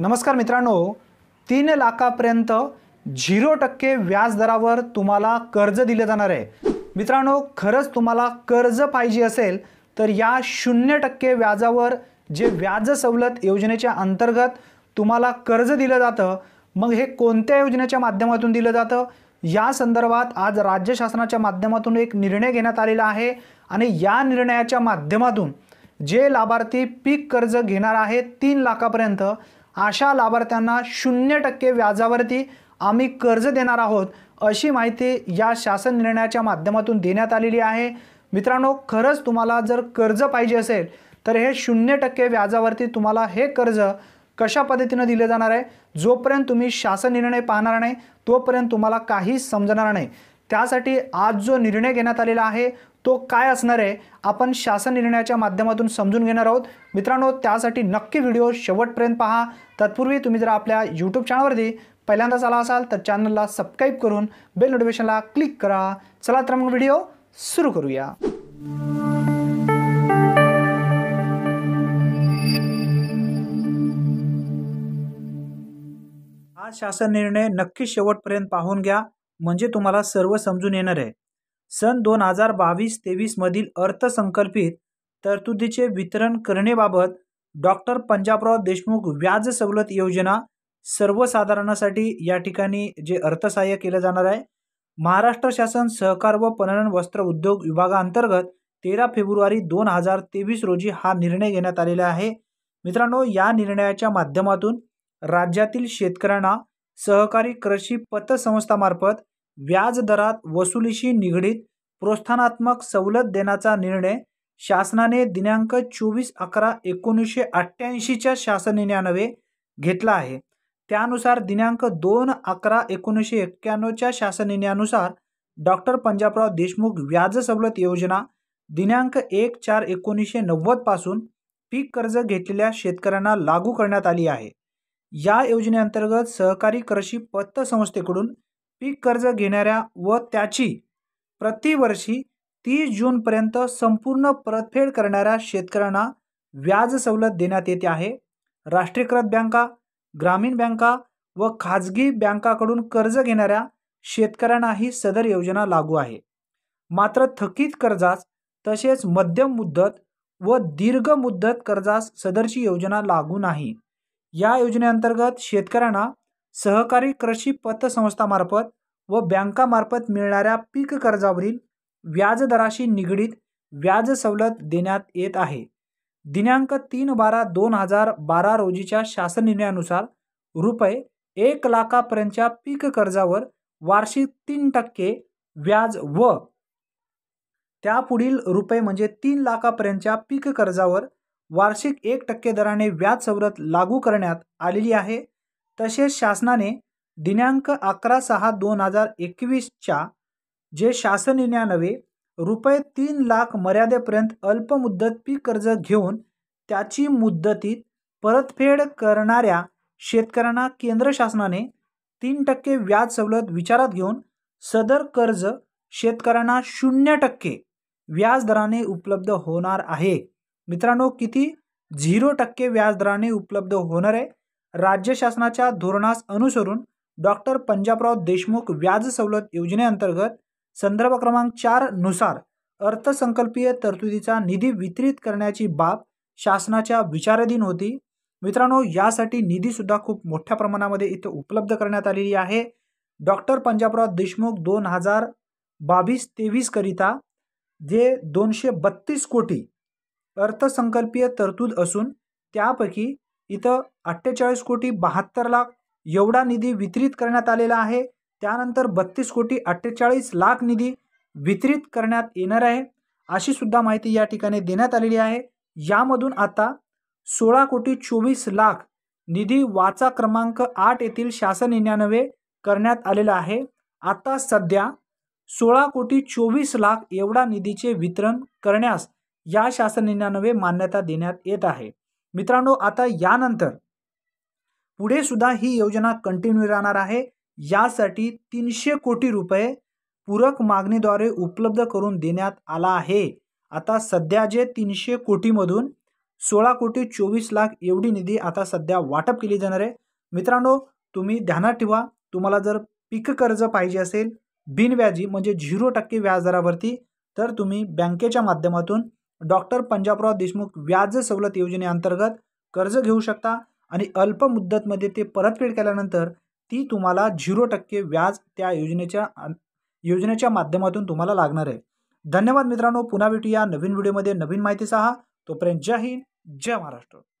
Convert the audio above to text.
नमस्कार मित्रांनो तीन लाखापर्यंत झिरो टक्के व्याजदरावर तुम्हाला कर्ज दिलं जाणार आहे मित्रांनो खरंच तुम्हाला कर्ज पाहिजे असेल तर या शून्य टक्के व्याजावर जे व्याज सवलत योजनेच्या अंतर्गत तुम्हाला कर्ज दिलं जातं मग हे कोणत्या योजनेच्या माध्यमातून दिलं जातं या संदर्भात आज राज्य शासनाच्या माध्यमातून एक निर्णय घेण्यात आलेला आहे आणि या निर्णयाच्या माध्यमातून जे लाभार्थी पीक कर्ज घेणार आहे तीन लाखापर्यंत अशा लाभार्थ्यांना शून्य टक्के व्याजावरती आम्ही कर्ज देणार आहोत अशी माहिती या शासन निर्णयाच्या माध्यमातून देण्यात आलेली आहे मित्रांनो खरंच तुम्हाला जर कर्ज पाहिजे असेल तर हे शून्य टक्के व्याजावरती तुम्हाला हे कर्ज कशा पद्धतीनं दिले जाणार आहे जोपर्यंत तुम्ही शासन निर्णय पाहणार नाही तोपर्यंत तुम्हाला काहीच समजणार नाही त्यासाठी आज जो निर्णय घेण्यात आलेला आहे तो काय असणार आहे आपण शासन निर्णयाच्या माध्यमातून समजून घेणार आहोत मित्रांनो त्यासाठी नक्की व्हिडिओ शेवटपर्यंत पहा तत्पूर्वी तुम्ही जर आपल्या यूट्यूब चॅनलवरती पहिल्यांदाच आला असाल तर चॅनलला सबस्क्राईब करून बेल नोटिफिकेशनला क्लिक करा चला तर मग व्हिडिओ सुरू करूया हा शासन निर्णय नक्की शेवटपर्यंत पाहून घ्या म्हणजे तुम्हाला सर्व समजून येणार आहे सन दोन हजार बावीस तेवीसमधील अर्थसंकल्पित तरतुदीचे वितरण करणेबाबत डॉक्टर पंजाबराव देशमुख व्याज सवलत योजना सर्वसाधारणासाठी या ठिकाणी जे अर्थसहाय्य केलं जाणार आहे महाराष्ट्र शासन सहकार व पणन वस्त्र उद्योग विभागाअंतर्गत तेरा फेब्रुवारी दोन हजार तेवीस रोजी हा निर्णय घेण्यात आलेला आहे मित्रांनो या निर्णयाच्या माध्यमातून राज्यातील शेतकऱ्यांना सहकारी कृषी पतसंस्थामार्फत व्याज दरात वसुलीशी निगडीत प्रोत्साहनात्मक सवलत देण्याचा निर्णय शासनाने दिनांक चोवीस अकरा एकोणीसशे अठ्ठ्याऐंशीच्या शासननिर्णयानवे घेतला आहे त्यानुसार दिनांक दोन अकरा एकोणीसशे एक्क्याण्णवच्या शासननिर्णयानुसार डॉक्टर पंजाबराव देशमुख व्याज सवलत योजना दिनांक एक चार एकोणीसशे नव्वदपासून पीक कर्ज घेतलेल्या शेतकऱ्यांना लागू करण्यात आली आहे या योजनेअंतर्गत सहकारी कृषी पतसंस्थेकडून पीक कर्ज घेणाऱ्या व त्याची प्रतिवर्षी तीस जूनपर्यंत संपूर्ण परतफेड करणाऱ्या शेतकऱ्यांना व्याज सवलत देण्यात येते आहे राष्ट्रीयकृत बँका ग्रामीण बँका व खाजगी बँकाकडून कर्ज घेणाऱ्या शेतकऱ्यांना ही सदर योजना लागू आहे मात्र थकीत कर्जास तसेच मध्यम मुद्दत व दीर्घ मुद्दत कर्जास सदरची योजना लागू नाही या योजनेअंतर्गत शेतकऱ्यांना सहकारी कृषी पतसंस्थामार्फत व बँकामार्फत मिळणाऱ्या पीक कर्जावरील व्याजदराशी निगडीत व्याज सवलत देण्यात येत आहे दिनांक तीन बारा दोन हजार बारा रोजीच्या शासन निर्णयानुसार रुपये एक लाखापर्यंतच्या पीक कर्जावर वार्षिक तीन टक्के व्याज व त्यापुढील रुपये म्हणजे तीन लाखापर्यंतच्या पीक कर्जावर वार्षिक एक टक्के दराने व्याज सवलत लागू करण्यात आलेली आहे तसेच शासनाने दिनांक अकरा सहा दोन हजार एकवीसच्या जे नव्हे रुपये तीन लाख मर्यादेपर्यंत अल्पमुदत पीक कर्ज घेऊन त्याची मुदतीत परतफेड करणाऱ्या शेतकऱ्यांना केंद्र शासनाने तीन टक्के व्याज सवलत विचारात घेऊन सदर कर्ज शेतकऱ्यांना शून्य टक्के व्याजदराने उपलब्ध होणार आहे मित्रांनो किती झिरो टक्के व्याजदराने उपलब्ध होणार आहे राज्य शासनाच्या धोरणास अनुसरून डॉक्टर पंजाबराव देशमुख व्याज सवलत योजनेअंतर्गत संदर्भ क्रमांक चारनुसार अर्थसंकल्पीय तरतुदीचा निधी वितरित करण्याची बाब शासनाच्या विचाराधीन होती मित्रांनो यासाठी निधीसुद्धा खूप मोठ्या प्रमाणामध्ये इथं उपलब्ध करण्यात आलेली आहे डॉक्टर पंजाबराव देशमुख दोन हजार बावीस तेवीसकरिता जे दोनशे बत्तीस कोटी अर्थसंकल्पीय तरतूद असून त्यापैकी इथं अठ्ठेचाळीस कोटी बहात्तर लाख एवढा निधी वितरित करण्यात आलेला आहे त्यानंतर बत्तीस कोटी अठ्ठेचाळीस लाख निधी वितरित करण्यात येणार आहे अशी सुद्धा माहिती या ठिकाणी देण्यात आलेली आहे यामधून आता सोळा कोटी चोवीस लाख निधी वाचा क्रमांक आठ येथील शासन निन्यानवे करण्यात आलेला आहे आता सध्या सोळा कोटी चोवीस लाख एवढा निधीचे वितरण करण्यास या शासनाने मान्यता देण्यात येत आहे मित्रांनो आता यानंतर पुढे सुद्धा ही योजना कंटिन्यू राहणार आहे यासाठी तीनशे कोटी रुपये पूरक मागणीद्वारे उपलब्ध करून देण्यात आला आहे आता सध्या जे तीनशे कोटीमधून सोळा कोटी चोवीस लाख एवढी निधी आता सध्या वाटप केली जाणार आहे मित्रांनो तुम्ही ध्यानात ठेवा तुम्हाला जर पीक कर्ज पाहिजे असेल बिनव्याजी म्हणजे झिरो टक्के व्याजदरावरती तर तुम्ही बँकेच्या माध्यमातून डॉक्टर पंजाबराव देशमुख व्याज सवलत योजनेअंतर्गत कर्ज घेऊ शकता आणि अल्प मुदतमध्ये ते परतफेड केल्यानंतर ती तुम्हाला झिरो टक्के व्याज त्या योजनेच्या योजनेच्या माध्यमातून तुम्हाला लागणार आहे धन्यवाद मित्रांनो पुन्हा भेटूया नवीन व्हिडिओमध्ये नवीन माहिती सहा तोपर्यंत जय हिंद जय महाराष्ट्र